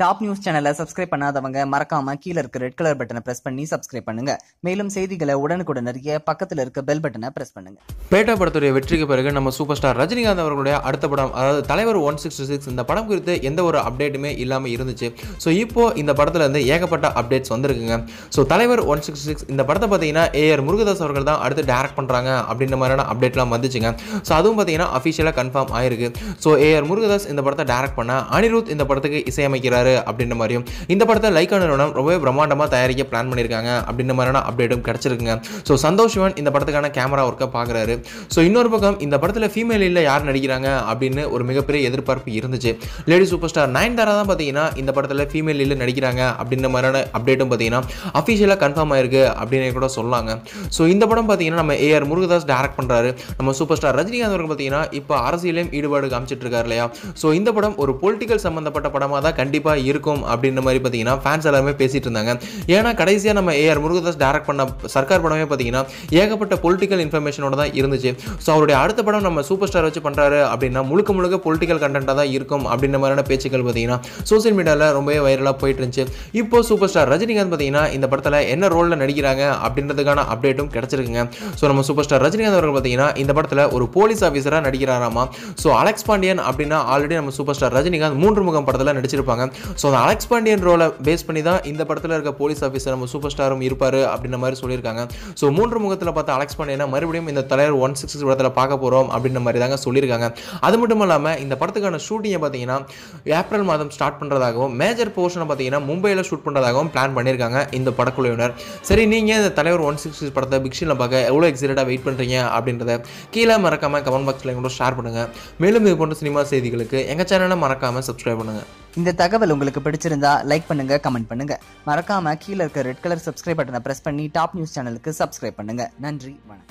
top news சேனலை subscribe பண்ணாதவங்க மறக்காம கீழே இருக்க ரெட் கலர் பட்டனை பிரஸ் பண்ணி சப்ஸ்கிரைப் பண்ணுங்க மேலும் செய்திகளை உடனுக்குடன் அறிய பக்கத்தில் இருக்க பெல் பட்டனை பிரஸ் பண்ணுங்க பேட்டா படத்துடைய வெற்றிக்கு பிறகு நம்ம சூப்பர் ஸ்டார் ரஜினிகாந்த் அவர்களுடைய அடுத்த படம் அதாவது தலைவர் ஒன் சிக்ஸ்டி சிக்ஸ் இந்த படம் குறித்து எந்த ஒரு அப்டேட்டுமே இல்லாமல் இருந்துச்சு ஸோ இப்போ இந்த படத்துல இருந்து ஏகப்பட்ட அப்டேட்ஸ் வந்திருக்குங்க ஸோ தலைவர் ஒன் சிக்ஸ்டி சிக்ஸ் இந்த படத்தை பார்த்தீங்கன்னா ஏஆர் முருகதாஸ் அவர்கள் தான் அடுத்து டேரக்ட் பண்ணுறாங்க அப்படின்ற மாதிரியான அப்டேட்லாம் வந்துச்சுங்க ஸோ அதுவும் பார்த்தீங்கன்னா அஃபிஷியலாக கன்ஃபார்ம் ஆயிருக்கு ஸோ ஏஆர் முருகதாஸ் இந்த படத்தை டேரக்ட் பண்ண அனிருத் இந்த படத்துக்கு இசையமைக்கிறார் போகிறாரு அப்படின்ற மாதிரியும் இந்த படத்தை லைக் நிறுவனம் ரொம்பவே பிரம்மாண்டமாக தயாரிக்க பிளான் பண்ணியிருக்காங்க அப்படின்ற மாதிரியான அப்டேட்டும் கிடச்சிருக்குங்க ஸோ சந்தோஷ் சிவன் இந்த படத்துக்கான கேமரா ஒர்க்கை பார்க்குறாரு ஸோ இன்னொரு பக்கம் இந்த படத்தில் ஃபீமேல் இல்லை யார் நடிக்கிறாங்க அப்படின்னு ஒரு மிகப்பெரிய எதிர்பார்ப்பு இருந்துச்சு லேடி சூப்பர் ஸ்டார் தாரா தான் பார்த்தீங்கன்னா இந்த படத்தில் ஃபீமேல் இல்லை நடிக்கிறாங்க அப்படின்ற மாதிரியான அப்டேட்டும் பார்த்தீங்கன்னா அஃபிஷியலாக கன்ஃபார்ம் ஆயிருக்கு அப்படின்னு கூட சொல்லாங்க ஸோ இந்த படம் பார்த்தீங்கன்னா நம்ம ஏஆர் முருகதாஸ் டேரக்ட் பண்ணுறாரு நம்ம சூப்பர் ஸ்டார் ரஜினிகாந்த் அவர்கள் பார்த்தீங்கன்னா இப்போ அரசியலையும் ஈடுபாடு காமிச்சிட்டு இருக்காரு இல்லையா ஸோ இந்த படம் ஒரு பொலிட்டிக்கல் சம்மந்தப்பட்ட படமாக தான் கண்டிப்பாக கண்டிப்பாக இருக்கும் அப்படின்ற மாதிரி பார்த்தீங்கன்னா ஃபேன்ஸ் எல்லாருமே பேசிகிட்டு இருந்தாங்க ஏன்னா கடைசியாக நம்ம ஏஆர் முருகதாஸ் டேரக்ட் பண்ண சர்க்கார் படமே பார்த்தீங்கன்னா ஏகப்பட்ட பொலிட்டிக்கல் இன்ஃபர்மேஷனோட தான் இருந்துச்சு ஸோ அவருடைய அடுத்த படம் நம்ம சூப்பர் ஸ்டார் வச்சு பண்ணுறாரு அப்படின்னா முழுக்க முழுக்க பொலிட்டிக்கல் கண்டென்ட்டாக தான் இருக்கும் அப்படின்ற மாதிரியான பேச்சுக்கள் பார்த்தீங்கன்னா சோசியல் மீடியாவில் ரொம்பவே வைரலாக போயிட்டு இருந்துச்சு இப்போ சூப்பர் ஸ்டார் ரஜினிகாந்த் பார்த்தீங்கன்னா இந்த படத்தில் என்ன ரோலில் நடிக்கிறாங்க அப்படின்றதுக்கான அப்டேட்டும் கிடச்சிருக்குங்க ஸோ நம்ம சூப்பர் ஸ்டார் ரஜினிகாந்த் அவர்கள் பார்த்தீங்கன்னா இந்த படத்தில் ஒரு போலீஸ் ஆஃபீஸராக நடிக்கிறாராமா ஸோ அலெக்ஸ் பாண்டியன் அப்படின்னா ஆல்ரெடி நம்ம சூப்பர் ஸ்டார் ரஜினிகாந்த் மூன்று முகம் படத்தில் நடிச்சிருப்பாங்க ஸோ அந்த அலெக்ஸ் பாண்டியன் ரோலை பேஸ் பண்ணி தான் இந்த படத்தில் இருக்க போலீஸ் ஆஃபீஸர் நம்ம சூப்பர் ஸ்டாரும் இருப்பார் அப்படின்ற மாதிரி சொல்லியிருக்காங்க ஸோ மூன்று முகத்தில் பார்த்தா அலெக்ஸ் பாண்டியனை மறுபடியும் இந்த தலைவர் ஒன் சிக்ஸ் படத்தில் பார்க்க போகிறோம் அப்படின்ற மாதிரி தாங்க சொல்லியிருக்காங்க அது மட்டும் இல்லாமல் இந்த படத்துக்கான ஷூட்டிங்கை பார்த்தீங்கன்னா ஏப்ரல் மாதம் ஸ்டார்ட் பண்ணுறதாகவும் மேஜர் போர்ஷனை பார்த்தீங்கன்னா மும்பையில் ஷூட் பண்ணுறதாகவும் பிளான் பண்ணியிருக்காங்க இந்த படக்குழுவினர் சரி நீங்கள் இந்த தலைவர் ஒன் சிக்ஸ் படத்தை பிக்ஷனில் பார்க்க எவ்வளோ எக்ஸைட்டடாக வெயிட் பண்ணுறீங்க அப்படின்றத கீழே மறக்காமல் கமெண்ட் பாக்ஸில் கூட ஷேர் பண்ணுங்கள் மேலும் இது போன்ற சினிமா செய்திகளுக்கு எங்கள் சேனலை மறக்காமல் சப்ஸ்கிரைப் பண்ணுங்கள் இந்த தகவல் உங்களுக்கு பிடிச்சிருந்தா லைக் பண்ணுங்க கமெண்ட் பண்ணுங்க மறக்காம கீழே இருக்க ரெட் கலர் சப்ஸ்கிரைப் பட்டனை பிரஸ் பண்ணி டாப் நியூஸ் சேனலுக்கு சப்ஸ்கிரைப் பண்ணுங்க நன்றி வணக்கம்